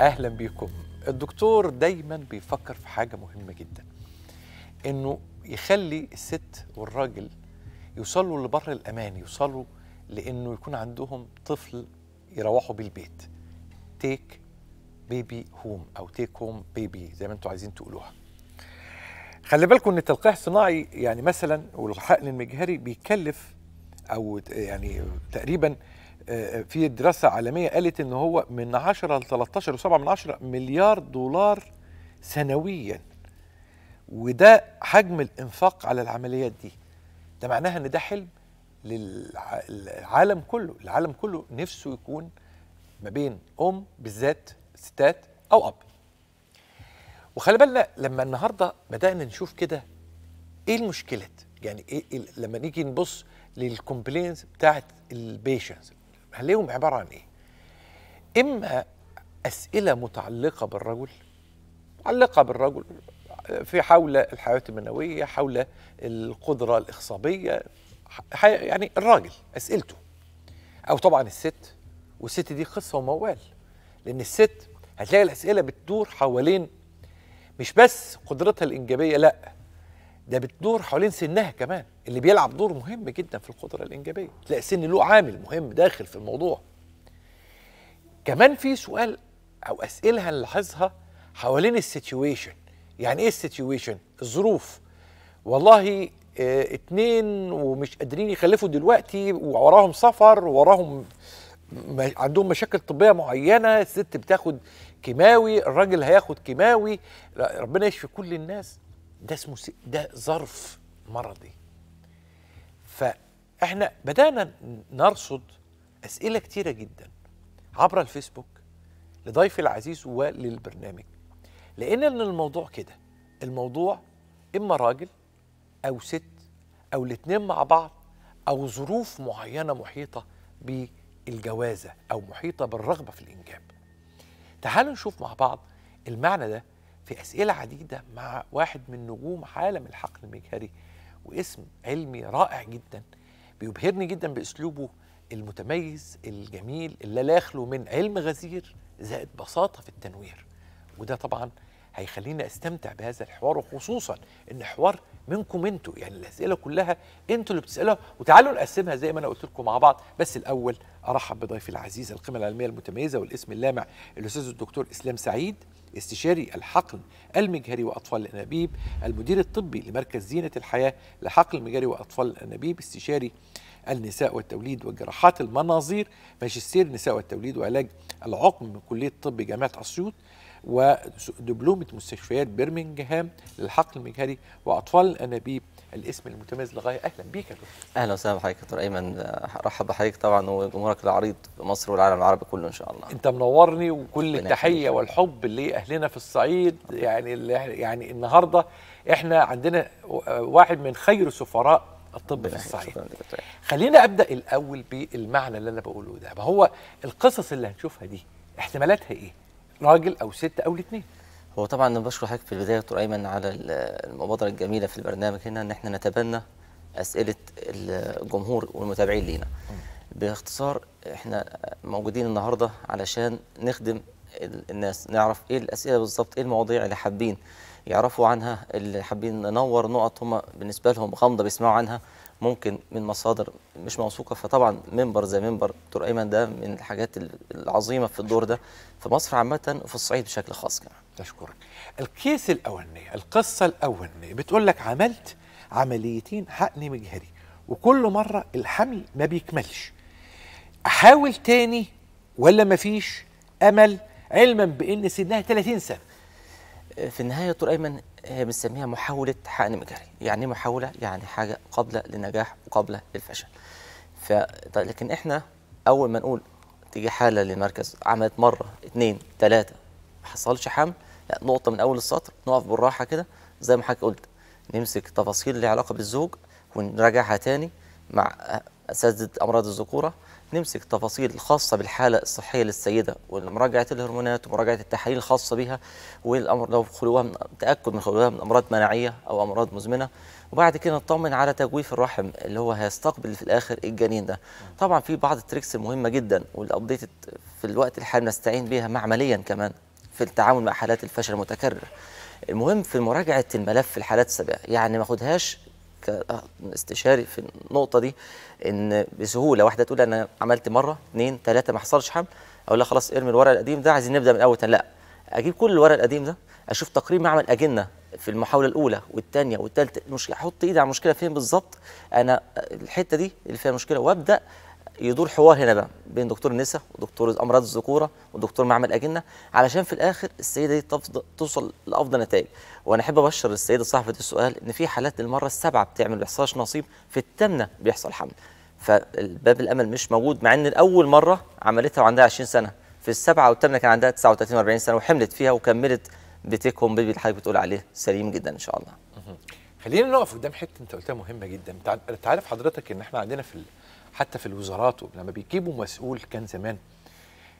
اهلا بيكم الدكتور دايما بيفكر في حاجه مهمه جدا انه يخلي الست والراجل يوصلوا لبر الامان يوصلوا لانه يكون عندهم طفل يروحوا بالبيت تيك بيبي هوم او تيك هوم بيبي زي ما انتم عايزين تقولوها خلي بالكم ان التلقيح الصناعي يعني مثلا والحقن المجهري بيكلف او يعني تقريبا آه، في دراسة عالمية قالت إن هو من 10 ل 13.7 من 10 مليار دولار سنويا وده حجم الإنفاق على العمليات دي ده معناها إن ده حلم للعالم كله العالم كله نفسه يكون ما بين أم بالذات ستات أو أب وخلي بالنا لما النهاردة بدأنا نشوف كده إيه المشكلات يعني إيه لما نيجي نبص للكومبلينز بتاعت البيشنز عليهم عباره عن ايه؟ اما اسئله متعلقه بالرجل متعلقه بالرجل في حول الحياه المنويه حول القدره الاخصابيه يعني الراجل اسئلته او طبعا الست والست دي قصه وموال لان الست هتلاقي الاسئله بتدور حوالين مش بس قدرتها الانجابيه لا ده بتدور حوالين سنها كمان اللي بيلعب دور مهم جدا في القدرة الإنجابية تلاقي سن له عامل مهم داخل في الموضوع كمان في سؤال أو أسئلة هنلاحظها حوالين السيتويشن يعني إيه السيتويشن؟ الظروف والله اه اتنين ومش قادرين يخلفوا دلوقتي ووراهم سفر ووراهم عندهم مشاكل طبيه معينه الست بتاخد كيماوي الراجل هياخد كيماوي ربنا يشفي كل الناس ده اسمه ده ظرف مرضي فاحنا بدانا نرصد اسئله كتيره جدا عبر الفيسبوك لضيفي العزيز وللبرنامج لان الموضوع كده الموضوع اما راجل او ست او الاتنين مع بعض او ظروف معينه محيطه بالجوازه او محيطه بالرغبه في الانجاب تعالوا نشوف مع بعض المعنى ده في أسئلة عديدة مع واحد من نجوم عالم الحقل المجهري واسم علمي رائع جدا بيبهرني جدا بأسلوبه المتميز الجميل اللي لا يخلو من علم غزير زائد بساطة في التنوير وده طبعا هيخلينا استمتع بهذا الحوار وخصوصا ان حوار منكم انتوا يعني الاسئله كلها انتوا اللي بتسالوها وتعالوا نقسمها زي ما انا قلت لكم مع بعض بس الاول ارحب بضيفي العزيز القيمه العلميه المتميزه والاسم اللامع الاستاذ الدكتور اسلام سعيد استشاري الحقن المجهري واطفال الانابيب المدير الطبي لمركز زينه الحياه لحقن المجهري واطفال الانابيب استشاري النساء والتوليد والجراحات المناظير ماجستير النساء والتوليد وعلاج العقم من كليه طب جامعه اسيوط ودبلومه مستشفيات برمنجهام للحقل المجهري واطفال الانابيب الاسم المتميز لغايه اهلا بيك يا دكتور اهلا وسهلا بحضرتك دكتور ايمن رحب بحضرتك طبعا وجمهورك العريض في مصر والعالم العربي كله ان شاء الله انت منورني وكل التحيه والحب لاهلنا في الصعيد يعني يعني النهارده احنا عندنا واحد من خير سفراء الطب في الصعيد خلينا ابدا الاول بالمعنى اللي انا بقوله ده ما هو القصص اللي هنشوفها دي احتمالاتها ايه راجل او ست او الاثنين هو طبعا بشكر حضرتك في البدايه دكتور ايمن على المبادره الجميله في البرنامج هنا ان احنا نتبنى اسئله الجمهور والمتابعين لينا باختصار احنا موجودين النهارده علشان نخدم الناس نعرف ايه الاسئله بالظبط ايه المواضيع اللي حابين يعرفوا عنها اللي حابين ننور نقط هم بالنسبه لهم غامضه بيسمعوا عنها ممكن من مصادر مش موثوقه فطبعا منبر زي منبر دكتور ايمن ده من الحاجات العظيمه في الدور ده في مصر عامه وفي الصعيد بشكل خاص كمان اشكرك الكيس الاولانيه القصه الاولانيه بتقول لك عملت عمليتين حقن مجهري وكل مره الحمل ما بيكملش احاول تاني ولا مفيش امل علما بان سنها 30 سنه آه، في النهايه يا دكتور ايمن بنسميها محاولة حقن مجاري يعني إيه محاولة يعني حاجة قابلة للنجاح وقابلة للفشل ف... طيب، لكن احنا أول ما نقول تيجي حالة للمركز عملت مرة اتنين تلاتة ما حصلش حمل لا نقطة من أول السطر نقف بالراحة كده زي ما حضرتك قلت نمسك تفاصيل اللي علاقة بالزوج ونراجعها تاني مع أساتذة أمراض الذكورة نمسك تفاصيل الخاصة بالحالة الصحية للسيدة ومراجعة الهرمونات ومراجعة التحاليل الخاصة بها والأمر لو خلوها من تأكد من خلوها من أمراض مناعية أو أمراض مزمنة وبعد كده نطمن على تجويف الرحم اللي هو هيستقبل في الآخر الجنين ده طبعا في بعض التريكس المهمة جدا والأبديت في الوقت الحالي نستعين بها معمليا كمان في التعامل مع حالات الفشل المتكرر المهم في مراجعة الملف في الحالات السابقة يعني ما خدهاش كاستشاري آه، في النقطه دي ان بسهوله واحده تقول انا عملت مره اثنين ثلاثه ما حصلش حمل اقول لها خلاص ارمي الورق القديم ده عايزين نبدا من الاول لا اجيب كل الورق القديم ده اشوف تقرير معمل اجنه في المحاوله الاولى والثانيه والثالثه مش احط ايدي على المشكله فين بالظبط انا آه، الحته دي اللي فيها مشكله وابدا يدور حوار هنا بقى بين دكتور النساء ودكتور امراض الذكوره ودكتور معمل اجنه علشان في الاخر السيده دي توصل لافضل نتائج وانا احب ابشر السيده صاحبه السؤال ان في حالات للمره السابعه بتعمل بيحصلش نصيب في الثامنه بيحصل حمل فالباب الامل مش موجود مع ان الاول مره عملتها وعندها 20 سنه في السبعه والثامنه كان عندها 39 و40 سنه وحملت فيها وكملت بتيك هوم بيبي اللي حضرتك بتقول عليه سليم جدا ان شاء الله خلينا نقف قدام حته انت قلتها مهمه جدا انت عارف حضرتك ان احنا عندنا في حتى في الوزارات لما بيجيبوا مسؤول كان زمان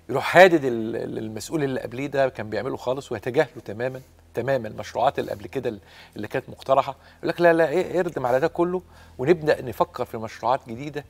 يروح حادد المسؤول اللي قبليه ده كان بيعمله خالص ويتجاهله تماما تماما المشروعات اللي قبل كده اللي كانت مقترحه يقول لك لا لا ايه اردم على ده كله ونبدا نفكر في مشروعات جديده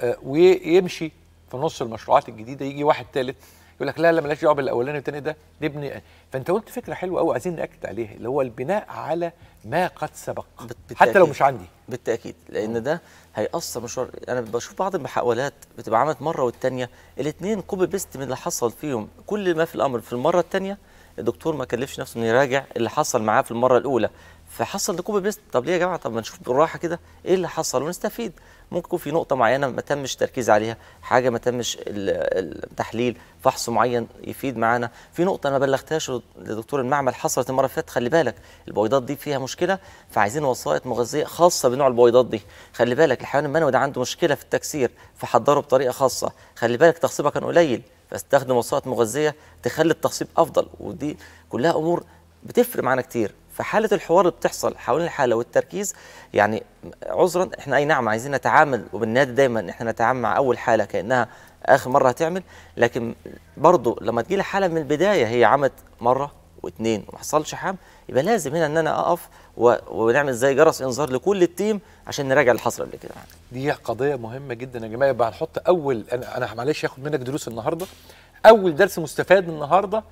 آه، ويمشي في نص المشروعات الجديده يجي واحد ثالث يقول لك لا لا مالهاش دعوه بالاولاني والثاني ده نبني فانت قلت فكره حلوه قوي عايزين ناكد عليها اللي هو البناء على ما قد سبق بالتأكيد. حتى لو مش عندي بالتاكيد لان آه. ده هيأثر مشوار انا بشوف بعض المحاولات بتبقى عملت مره والثانيه الاثنين كوبي بيست من اللي حصل فيهم كل ما في الامر في المره الثانيه الدكتور ما كلفش نفسه انه يراجع اللي حصل معاه في المره الاولى فحصل لكوبي بيست طب ليه يا جماعه طب ما نشوف بالراحه كده ايه اللي حصل ونستفيد ممكن يكون في نقطه معينه ما تمش التركيز عليها حاجه ما تمش التحليل فحص معين يفيد معانا في نقطه انا ما بلغتهاش لدكتور المعمل حصلت المره اللي فاتت خلي بالك البويضات دي فيها مشكله فعايزين وسائط مغذيه خاصه بنوع البويضات دي خلي بالك الحيوان المنوي ده عنده مشكله في التكسير فحضره بطريقه خاصه خلي بالك تغصيبها كان قليل فاستخدم وسائط مغذيه تخلي التخصيب افضل ودي كلها امور بتفرق معانا كتير فحاله الحوار اللي بتحصل حوالين الحاله والتركيز يعني عذرا احنا اي نعم عايزين نتعامل وبالنادي دايما احنا نتعامل مع اول حاله كانها اخر مره هتعمل لكن برضه لما تجي لي حاله من البدايه هي عملت مره واثنين وما حصلش حام يبقى لازم هنا ان انا اقف و... ونعمل زي جرس انذار لكل التيم عشان نراجع اللي حصل قبل كده دي قضيه مهمه جدا يا جماعه يبقى هنحط اول انا انا معلش هاخد منك دروس النهارده اول درس مستفاد النهارده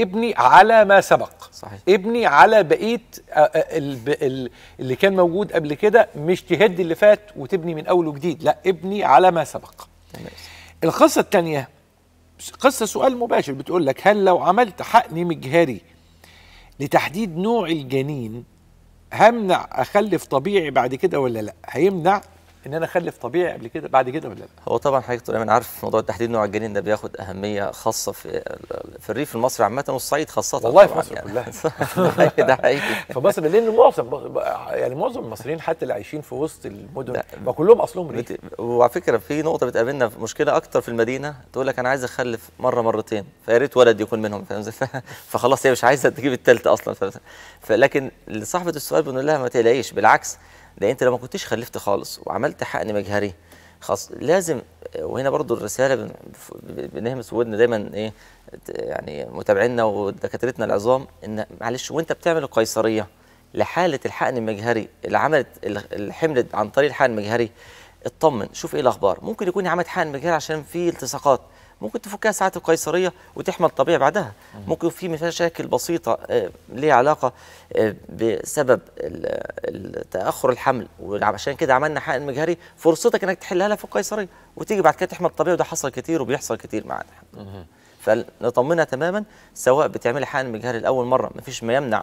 ابني على ما سبق صحيح. ابني على بقيه آه، آه، اللي كان موجود قبل كده مش تهد اللي فات وتبني من اول وجديد لا ابني على ما سبق تمام. القصه الثانيه قصه سؤال مباشر بتقول لك هل لو عملت حقن مجهري لتحديد نوع الجنين همنع اخلف طبيعي بعد كده ولا لا هيمنع ان انا اخلف طبيعي قبل كده بعد كده ولا لا؟ هو طبعا حضرتك دكتور إيه، انا عارف موضوع تحديد نوع الجنين ده بياخد اهميه خاصه في في الريف المصري عامه والصعيد خاصه والله في مصر يعني. كلها ده حقيقي في مصر لان معظم يعني معظم المصريين حتى اللي عايشين في وسط المدن ما كلهم اصلهم ريف وعلى فكره في نقطه بتقابلنا مشكله اكتر في المدينه تقول لك انا عايز اخلف مره مرتين فيا ريت ولد يكون منهم فاهم فخلاص هي مش عايزه تجيب الثالثه اصلا فلكن صاحبه السؤال بنقول لها ما تقلقيش بالعكس ده انت لو ما كنتش خلفت خالص وعملت حقن مجهري خاص لازم وهنا برضو الرساله بنهمس ودنا دايما ايه يعني متابعينا ودكاترتنا العظام ان معلش وانت بتعمل القيصريه لحاله الحقن المجهري اللي عملت الحمل عن طريق الحقن المجهري اطمن شوف ايه الاخبار ممكن يكون عملت حقن مجهري عشان في التصاقات ممكن تفكها ساعات القيصريه وتحمل الطبيعي بعدها ممكن في مشاكل بسيطه آه، ليها علاقه آه، بسبب تاخر الحمل وعشان كده عملنا حقن مجهري فرصتك انك تحلها لها في القيصريه وتيجي بعد كده تحمل الطبيعي وده حصل كتير وبيحصل كتير معانا فنطمنها تماما سواء بتعملي حقن مجهري لاول مره مفيش ما يمنع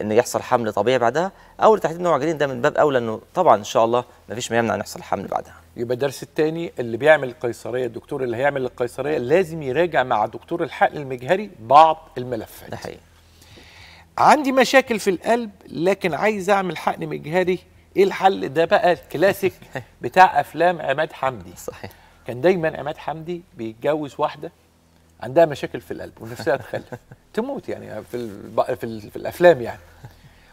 ان يحصل حمل طبيعي بعدها او لتحديد نوع جنين ده من باب اولى انه طبعا ان شاء الله ما فيش ما يمنع ان يحصل حمل بعدها يبقى الدرس الثاني اللي بيعمل القيصريه الدكتور اللي هيعمل القيصريه لازم يراجع مع دكتور الحقن المجهري بعض الملفات ده حقيقي عندي مشاكل في القلب لكن عايز اعمل حقن مجهري ايه الحل ده بقى الكلاسيك بتاع افلام عماد حمدي صحيح كان دايما عماد حمدي بيتجوز واحده عندها مشاكل في القلب ونفسها تخلف تموت يعني في الب... في, ال... في الافلام يعني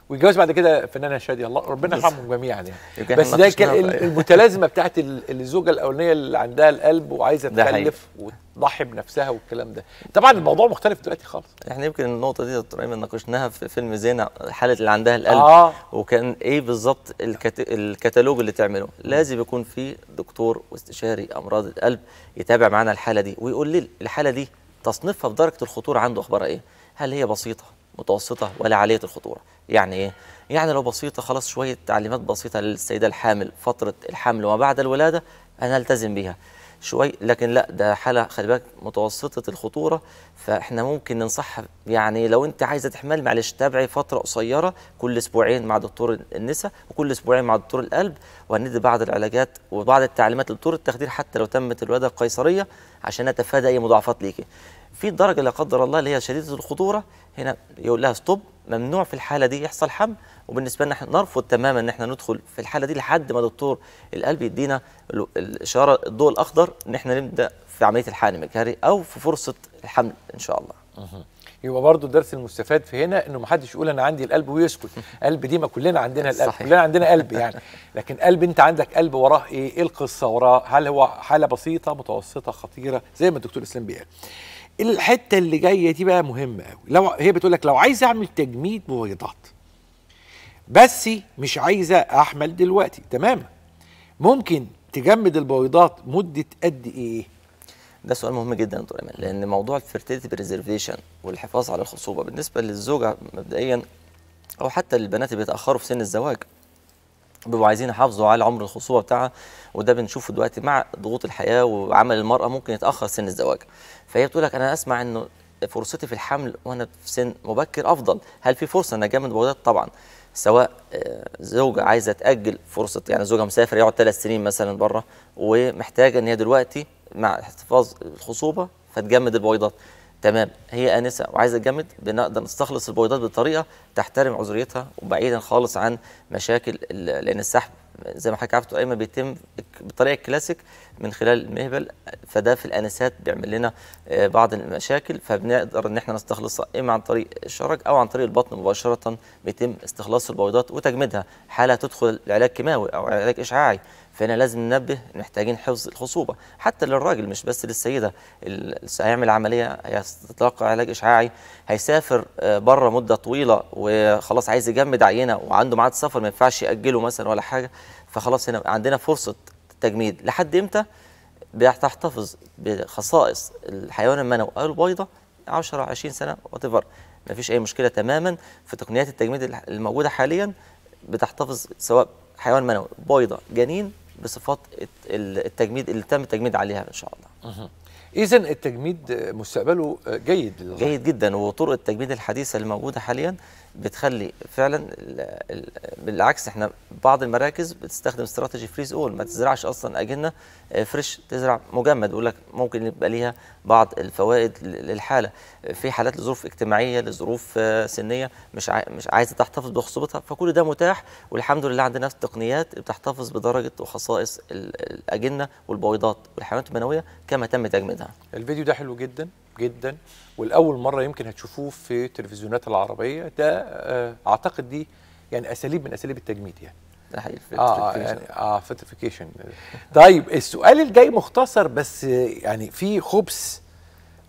ويتجوز بعد كده فنانه شادي الله ربنا يرحمهم جميعا يعني بس ده كان المتلازمه بتاعت الزوجه الاولانيه اللي عندها القلب وعايزه تخلف وتضحي بنفسها والكلام ده طبعا الموضوع مختلف دلوقتي خالص احنا يمكن النقطه دي دكتور ايمن ناقشناها في فيلم زينه حاله اللي عندها القلب آه. وكان ايه بالظبط الكت... الكتالوج اللي تعمله لازم يكون في دكتور واستشاري امراض القلب يتابع معانا الحاله دي ويقول لي الحاله دي تصنيفها في درجه الخطوره عنده اخبارها ايه هل هي بسيطه متوسطه ولا عاليه الخطوره يعني ايه يعني لو بسيطه خلاص شويه تعليمات بسيطه للسيده الحامل فتره الحمل وما بعد الولاده انا التزم بيها شوي لكن لا ده حاله خلي بالك متوسطه الخطوره فاحنا ممكن ننصحها يعني لو انت عايزه تحمل معلش تابعي فتره قصيره كل اسبوعين مع دكتور النساء وكل اسبوعين مع دكتور القلب وهندي بعض العلاجات وبعض التعليمات لدكتور التخدير حتى لو تمت الولاده القيصريه عشان اتفادى اي مضاعفات ليكي في الدرجه لا قدر الله اللي هي شديده الخطوره هنا يقول لها ستوب ممنوع في الحاله دي يحصل حمل وبالنسبه لنا احنا نرفض تماما ان احنا ندخل في الحاله دي لحد ما دكتور القلب يدينا الاشاره الضوء الاخضر ان احنا نبدا في عمليه الحقن المجهري او في فرصه الحمل ان شاء الله. يبقى برضه الدرس المستفاد في هنا انه ما حدش يقول انا عندي القلب ويسكت، قلب دي ما كلنا عندنا القلب، صحيح. كلنا عندنا قلب يعني، لكن قلب انت عندك قلب وراه ايه؟ ايه القصه وراه؟ هل هو حاله بسيطه متوسطه خطيره زي ما الدكتور اسلام بيقول. الحته اللي جايه دي بقى مهمه قوي، لو هي بتقول لك لو عايز اعمل تجميد بويضات بس مش عايزه احمل دلوقتي تمام ممكن تجمد البويضات مده قد ايه ده سؤال مهم جدا يا دكتور ايمن لان موضوع الفيرتيليتي بريزرفيشن والحفاظ على الخصوبه بالنسبه للزوجه مبدئيا او حتى للبنات اللي بيتاخروا في سن الزواج بيبقوا عايزين يحافظوا على عمر الخصوبه بتاعها وده بنشوفه دلوقتي مع ضغوط الحياه وعمل المراه ممكن يتاخر سن الزواج فهي بتقول لك انا اسمع انه فرصتي في الحمل وانا في سن مبكر افضل هل في فرصه ان اجمد بويضات طبعا سواء آه، زوجة عايزة تأجل فرصة يعني زوجها مسافر يقعد ثلاث سنين مثلا بره ومحتاجة إن هي دلوقتي مع احتفاظ الخصوبة فتجمد البويضات تمام هي آنسة وعايزة تجمد بنقدر نستخلص البويضات بطريقة تحترم عذريتها وبعيدا خالص عن مشاكل لأن السحب زي ما حضرتك عارف قايمه بيتم بالطريقه الكلاسيك من خلال المهبل فده في الانسات بيعمل لنا آه، بعض المشاكل فبنقدر ان احنا نستخلصها اما عن طريق الشرج او عن طريق البطن مباشره بيتم استخلاص البويضات وتجميدها حاله تدخل علاج كيماوي او علاج اشعاعي فهنا لازم ننبه محتاجين حفظ الخصوبه حتى للراجل مش بس للسيده اللي هيعمل عمليه هيتلقى علاج اشعاعي هيسافر آه، بره مده طويله وخلاص عايز يجمد عينه وعنده ميعاد سفر ما ينفعش ياجله مثلا ولا حاجه فخلاص هنا عندنا فرصه تجميد لحد امتى بتحتفظ بخصائص الحيوان المنوي او البيضه 10 20 سنه وات ما فيش اي مشكله تماما في تقنيات التجميد الموجوده حاليا بتحتفظ سواء حيوان منوي بيضه جنين بصفات التجميد اللي تم التجميد عليها ان شاء الله اذا التجميد مستقبله جيد للغاية. جيد جدا وطرق التجميد الحديثه اللي موجوده حاليا بتخلي فعلا بالعكس احنا بعض المراكز بتستخدم استراتيجي فريز اول ما تزرعش اصلا اجنه فريش آه، تزرع مجمد بيقول لك ممكن يبقى ليها بعض الفوائد للحاله في حالات لظروف اجتماعيه لظروف آه، سنيه مش مش عايزه تحتفظ بخصوبتها فكل ده متاح والحمد لله عندنا تقنيات بتحتفظ بدرجه وخصائص الاجنه والبويضات والحيوانات المنويه كما تم تجميدها. الفيديو ده حلو جدا جدا والاول مره يمكن هتشوفوه في التلفزيونات العربيه ده آه، اعتقد دي يعني اساليب من اساليب التجميد يعني ده حقيقي اه, آه، يعني اه طيب السؤال الجاي مختصر بس يعني في خبث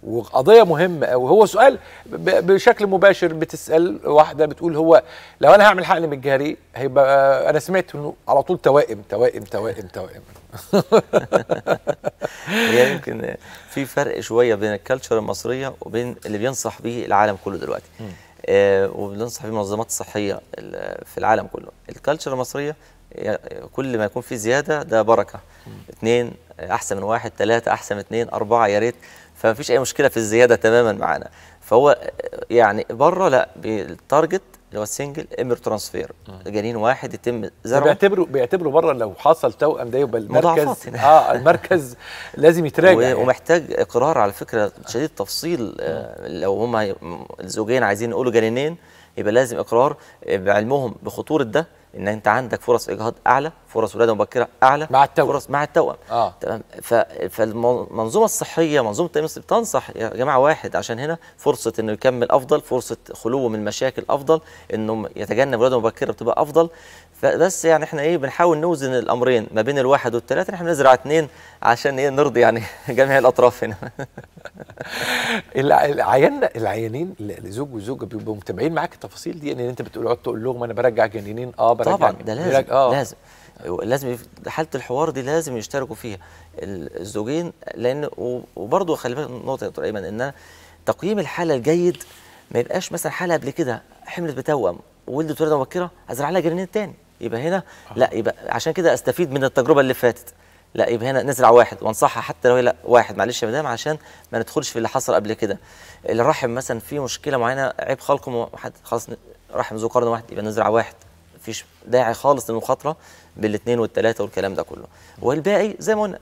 وقضيه مهمه قوي هو سؤال بشكل مباشر بتسال واحده بتقول هو لو انا هعمل حقن مجهري هيبقى انا سمعت انه على طول توائم توائم توائم توائم هي يمكن في فرق شويه بين الكالتشر المصريه وبين اللي بينصح به العالم كله دلوقتي آه وبننصح به المنظمات الصحيه في العالم كله الكالتشر المصريه كل ما يكون في زياده ده بركه اثنين احسن من واحد ثلاثه احسن من اثنين اربعه يا ريت فما فيش اي مشكله في الزياده تماما معانا فهو يعني بره لا بالتارجت اللي هو السنجل امر ترانسفير جنين واحد يتم زرعه بيعتبروا بيعتبروا بره لو حصل توأم ده يبقى المركز اه المركز لازم يتراجع يعني. ومحتاج اقرار على فكره آه. شديد التفصيل آه، لو هم الزوجين عايزين يقولوا جنينين يبقى لازم اقرار بعلمهم بخطوره ده ان انت عندك فرص اجهاض اعلى فرص ولاده مبكره اعلى مع التوأم فرص مع التوأم اه فالمنظومه الصحيه منظومه التامين الصحي بتنصح يا جماعه واحد عشان هنا فرصه انه يكمل افضل فرصه خلوه من المشاكل افضل انه يتجنب ولاده مبكره بتبقى افضل فبس يعني احنا ايه بنحاول نوزن الامرين ما بين الواحد والثلاثه احنا بنزرع اثنين عشان ايه نرضي يعني جميع الاطراف هنا العيان العيانين لزوج وزوجه بيبقوا متابعين معاك التفاصيل دي ان يعني انت بتقول اقعد تقول لهم انا برجع جنينين اه برجع طبعا ده لازم آه. لازم لازم حاله الحوار دي لازم يشتركوا فيها الزوجين لان وبرضه خلي بالك نقطه يا دكتور ايمن ان تقييم الحاله الجيد ما يبقاش مثلا حاله قبل كده حملت بتوأم ولدت ولاده مبكره ازرع لها جنين تاني يبقى هنا لا يبقى عشان كده استفيد من التجربه اللي فاتت لا يبقى هنا نزرع واحد وانصحها حتى لو هي لا واحد معلش يا مدام عشان ما ندخلش في اللي حصل قبل كده الرحم مثلا في مشكله معينه عيب خلقه خلاص رحم ذو قرن واحد يبقى نزرع واحد فيش داعي خالص للمخاطره بالاثنين والثلاثه والكلام ده كله والباقي زي ما قلنا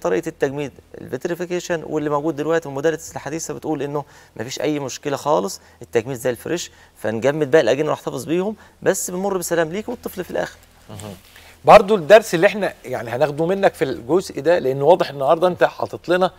طريقه التجميد الفيتريفيكيشن واللي موجود دلوقتي مدرسه الحديثه بتقول انه ما فيش اي مشكله خالص التجميد زي الفريش فنجمد باقي الاجنه ونحتفظ بيهم بس بنمر بسلام ليك والطفل في الاخر برضو الدرس اللي احنا يعني هناخده منك في الجزء ده لان واضح النهارده انت حاطط لنا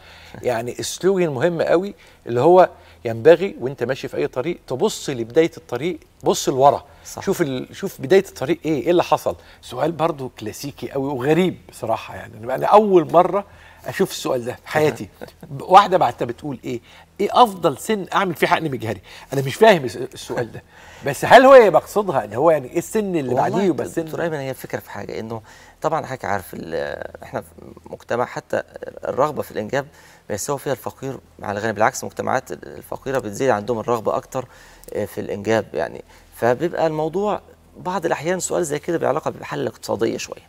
يعني اسلوجن مهم قوي اللي هو ينبغي وانت ماشي في اي طريق تبص لبدايه الطريق بص لورا شوف ال... شوف بدايه الطريق ايه ايه اللي حصل سؤال برضو كلاسيكي قوي وغريب بصراحه يعني انا اول مره اشوف السؤال ده في حياتي واحده بعتها بتقول ايه ايه افضل سن اعمل فيه حقن مجهري انا مش فاهم السؤال ده بس هل هو يقصدها ان هو يعني ايه السن اللي بعديه يبقى سن دكتور ايمن هي الفكره في حاجه انه طبعا حضرتك عارف احنا في مجتمع حتى الرغبه في الانجاب بيساوي فيها الفقير على الغني بالعكس المجتمعات الفقيره بتزيد عندهم الرغبه اكتر آه، في الانجاب يعني فبيبقى الموضوع بعض الاحيان سؤال زي كده بعلاقه بالحاله الاقتصاديه شويه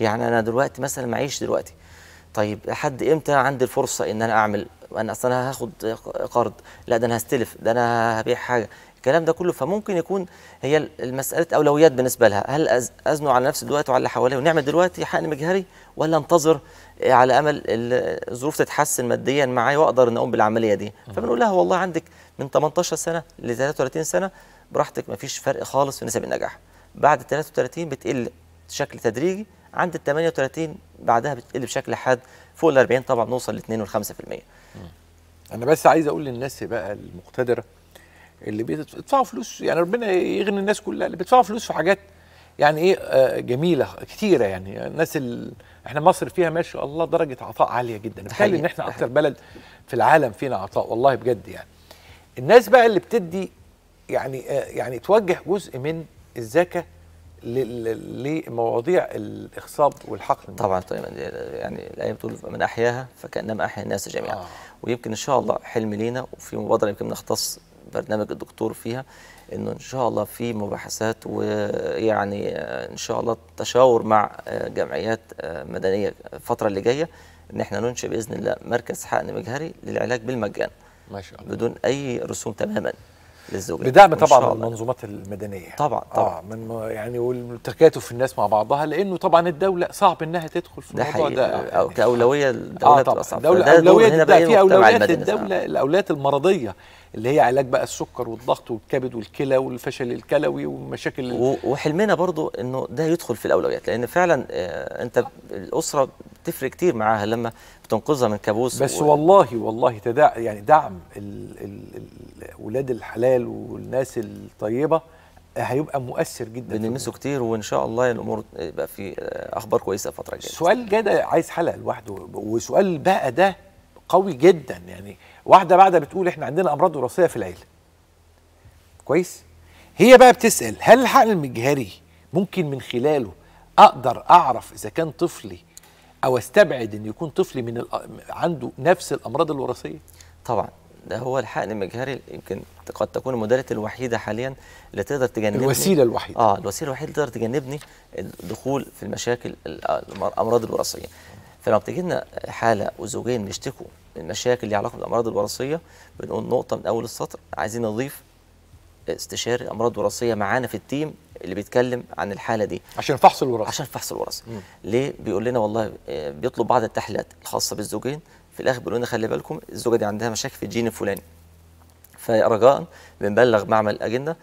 يعني انا دلوقتي مثلا معيش دلوقتي طيب لحد امتى عندي الفرصه ان انا اعمل انا اصلا انا هاخد قرض لا ده انا هستلف ده انا هبيع حاجه الكلام ده كله فممكن يكون هي المساله اولويات بالنسبه لها هل ازنوا على نفسي دلوقتي وعلى اللي حواليا ونعمل دلوقتي حقن مجهري ولا انتظر على امل الظروف تتحسن ماديا معايا واقدر ان اقوم بالعمليه دي فبنقول لها والله عندك من 18 سنه ل 33 سنه براحتك ما فيش فرق خالص في نسب النجاح بعد 33 بتقل بشكل تدريجي عند ال 38 بعدها بتقل بشكل حاد فوق ال 40 طبعا بنوصل ل 2 و 5% انا بس عايز اقول للناس بقى المقتدره اللي بيدفعوا فلوس يعني ربنا يغني الناس كلها اللي بيدفعوا فلوس في حاجات يعني ايه آه، جميله كثيره يعني الناس ال... احنا مصر فيها ما شاء الله درجه عطاء عاليه جدا تخيل ان احنا اكثر بلد في العالم فينا عطاء والله بجد يعني الناس بقى اللي بتدي يعني آه، يعني توجه جزء من الزكاه لمواضيع الاخصاب والحقن طبعا طيب يعني الايه بتقول من احياها فكانما احيا الناس جميعا آه. ويمكن ان شاء الله حلم لينا وفي مبادره يمكن نختص برنامج الدكتور فيها انه ان شاء الله في مباحثات ويعني ان شاء الله تشاور مع جمعيات مدنيه الفتره اللي جايه ان احنا ننشئ باذن الله مركز حقن مجهري للعلاج بالمجان ما شاء الله بدون اي رسوم تماما للزوجات بدعم طبعا المنظومات المدنيه طبعا آه، طبعا آه من يعني والتكاتف الناس مع بعضها لانه طبعا الدوله صعب انها تدخل في الموضوع ده, ده آه، يعني كاولويه آه، الدوله آه طبعا صعب الدوله ده في اولويات الدوله الاولويات المرضيه اللي هي علاج بقى السكر والضغط والكبد والكلى والفشل الكلوي ومشاكل وحلمنا برضو انه ده يدخل في الاولويات لان فعلا انت الاسره بتفرق كتير معاها لما بتنقذها من كابوس بس و... والله والله تدع يعني دعم اولاد الحلال والناس الطيبه هيبقى مؤثر جدا بنلمسه كتير وان شاء الله الامور يبقى في اخبار كويسه الفتره الجايه سؤال ده عايز حلقه لوحده وسؤال بقى ده قوي جدا يعني واحده بعدها بتقول احنا عندنا امراض وراثيه في العيله كويس هي بقى بتسال هل الحقن المجهري ممكن من خلاله اقدر اعرف اذا كان طفلي او استبعد ان يكون طفلي من عنده نفس الامراض الوراثيه طبعا ده هو الحقن المجهري يمكن قد تكون المدارة الوحيده حاليا اللي تقدر تجنبني الوسيله الوحيده اه الوسيله الوحيده اللي تقدر تجنبني الدخول في المشاكل الامراض الوراثيه فلما بتجي لنا حاله وزوجين بيشتكوا من مشاكل ليها علاقه بالامراض الوراثيه بنقول نقطه من اول السطر عايزين نضيف استشاري امراض وراثيه معانا في التيم اللي بيتكلم عن الحاله دي عشان فحص الوراثه عشان فحص الوراثه ليه بيقول لنا والله آه، بيطلب بعض التحليلات الخاصه بالزوجين في الاخر بيقول لنا خلي بالكم الزوجه دي عندها مشاكل في الجين الفلاني فرجاء بنبلغ معمل الاجنه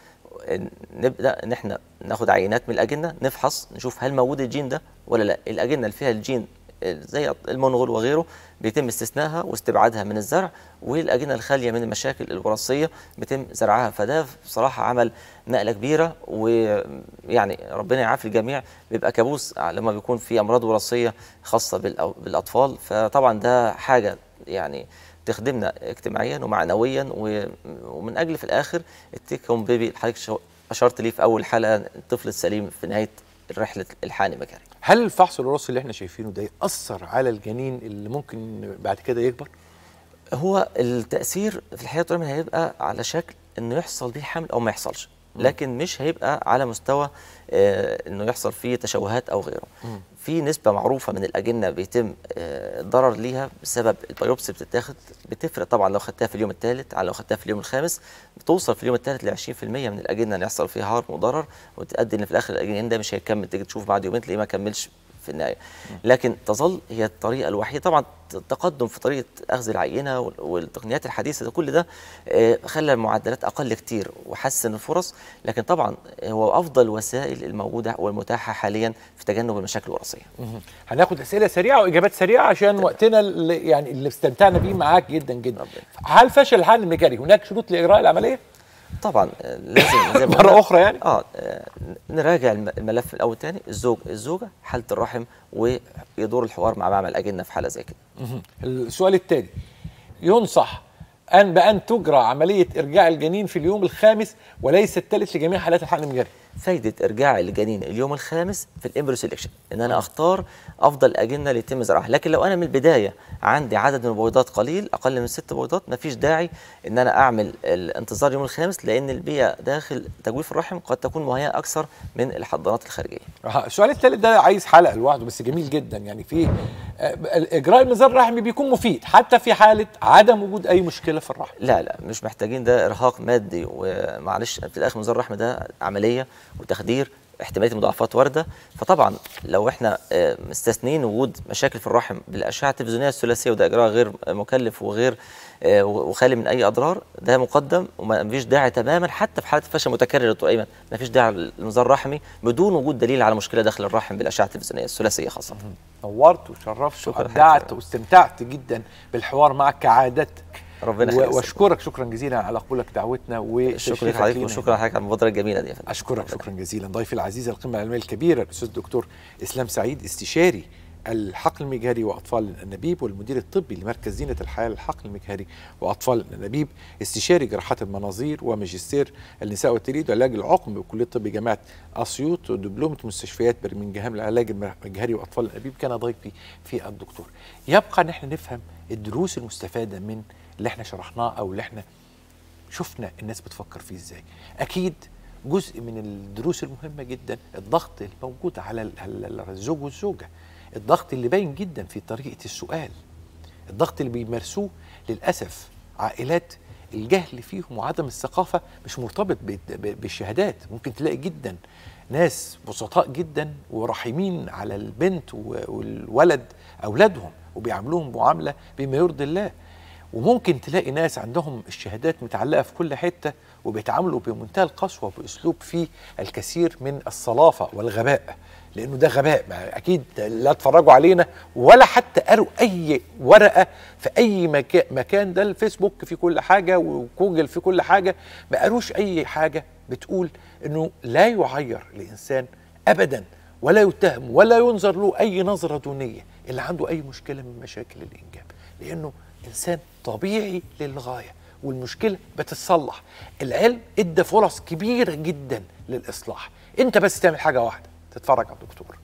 نبدا ان احنا ناخد عينات من الاجنه نفحص نشوف هل موجود الجين ده ولا لا الاجنه اللي فيها الجين زي المنغول وغيره بيتم استثنائها واستبعادها من الزرع والاجنه الخاليه من المشاكل الوراثيه بيتم زرعها فده بصراحه عمل نقله كبيره ويعني ربنا يعافي الجميع بيبقى كابوس لما بيكون في امراض وراثيه خاصه بالاطفال فطبعا ده حاجه يعني تخدمنا اجتماعيا ومعنويا ومن اجل في الاخر التيك هوم بيبي حضرتك اشرت ليه في اول حلقه الطفل السليم في نهايه رحله الحانه المجاري هل الفحص الوراثي اللي احنا شايفينه ده ياثر على الجنين اللي ممكن بعد كده يكبر هو التاثير في الحقيقه هيبقى على شكل انه يحصل بيه حمل او ما يحصلش لكن مش هيبقى على مستوى آه، انه يحصل فيه تشوهات او غيره في نسبه معروفه من الاجنه بيتم آه، ضرر ليها بسبب البيوبسي بتتاخد بتفرق طبعا لو خدتها في اليوم الثالث على لو خدتها في اليوم الخامس بتوصل في اليوم الثالث ل 20% من الاجنه اللي يحصل فيها هارم وضرر وتؤدي ان في الاخر الاجنه ده مش هيكمل تيجي تشوف بعد يومين تلاقيه ما كملش في النهايه لكن تظل هي الطريقه الوحيده طبعا التقدم في طريقه اخذ العينه والتقنيات الحديثه ده كل ده آه، خلى المعدلات اقل كتير وحسن الفرص لكن طبعا هو افضل وسائل الموجوده والمتاحه حاليا في تجنب المشاكل الوراثيه هناخد اسئله سريعه واجابات سريعه عشان وقتنا اللي يعني اللي استمتعنا بيه معاك جدا جدا هل فشل الحقن الميكانيكي هناك شروط لاجراء العمليه طبعا آه، لازم زي ما مره اخرى يعني اه, آه، نراجع الملف الاول تاني الزوج الزوجه حاله الرحم ويدور الحوار مع معمل اجنه في حاله زي كده السؤال التالي ينصح ان بان تجرى عمليه ارجاع الجنين في اليوم الخامس وليس الثالث لجميع حالات الحقن المجري فايده ارجاع الجنين اليوم الخامس في الامبريو سيلكشن ان انا آه. اختار افضل اجنه يتم زراعها لكن لو انا من البدايه عندي عدد من البويضات قليل اقل من ست بويضات مفيش داعي ان انا اعمل الانتظار اليوم الخامس لان البيئه داخل تجويف الرحم قد تكون مهيئه اكثر من الحضانات الخارجيه آه، السؤال الثالث ده عايز حلقه لوحده بس جميل جدا يعني في آه، اجراء المزار الرحمي بيكون مفيد حتى في حاله عدم وجود اي مشكله في الرحم لا لا مش محتاجين ده ارهاق مادي ومعلش في الاخر مزار الرحم ده عمليه وتخدير احتماليه مضاعفات وارده فطبعا لو احنا آه، مستثنين وجود مشاكل في الرحم بالاشعه التلفزيونيه الثلاثيه وده اجراء غير مكلف وغير آه، وخالي من اي اضرار ده مقدم وما فيش داعي تماما حتى في حاله فشل متكرر دكتور ايمن ما فيش داعي للنظام الرحمي بدون وجود دليل على مشكله داخل الرحم بالاشعه التلفزيونيه الثلاثيه خاصه نورت وشرفت وابدعت واستمتعت جدا بالحوار معك كعادتك ربنا يخليك واشكرك شكرا جزيلا على قبولك دعوتنا وشكرا لحضرتك وشكرا لحضرتك على المبادره الجميله دي يا فندم اشكرك شكرا جزيلا ضيفي العزيز القمه العلميه الكبيره الاستاذ الدكتور اسلام سعيد استشاري الحقل المجهري واطفال الانابيب والمدير الطبي لمركز زينه الحياه للحقل المجهري واطفال الانابيب استشاري جراحات المناظير وماجستير النساء والتجليد وعلاج العقم بكليه طب جامعه اسيوط ودبلومه مستشفيات برمنجهام للعلاج المجهري واطفال الانابيب كان ضيفي في الدكتور يبقى ان احنا نفهم الدروس المستفاده من اللي احنا شرحناه او اللي احنا شفنا الناس بتفكر فيه ازاي اكيد جزء من الدروس المهمه جدا الضغط الموجود على الزوج والزوجه الضغط اللي باين جدا في طريقه السؤال الضغط اللي بيمارسوه للاسف عائلات الجهل فيهم وعدم الثقافه مش مرتبط بالشهادات ممكن تلاقي جدا ناس بسطاء جدا ورحيمين على البنت والولد اولادهم وبيعاملوهم معامله بما يرضي الله وممكن تلاقي ناس عندهم الشهادات متعلقه في كل حته وبيتعاملوا بمنتهى القسوه باسلوب فيه الكثير من الصلافه والغباء لانه ده غباء اكيد لا اتفرجوا علينا ولا حتى قروا اي ورقه في اي مكان مكان ده الفيسبوك في كل حاجه وجوجل في كل حاجه ما قروش اي حاجه بتقول انه لا يعير لانسان ابدا ولا يتهم ولا ينظر له اي نظره دونيه اللي عنده اي مشكله من مشاكل الانجاب لانه انسان طبيعي للغايه والمشكله بتتصلح العلم ادى فرص كبيره جدا للاصلاح انت بس تعمل حاجه واحده تتفرج على الدكتور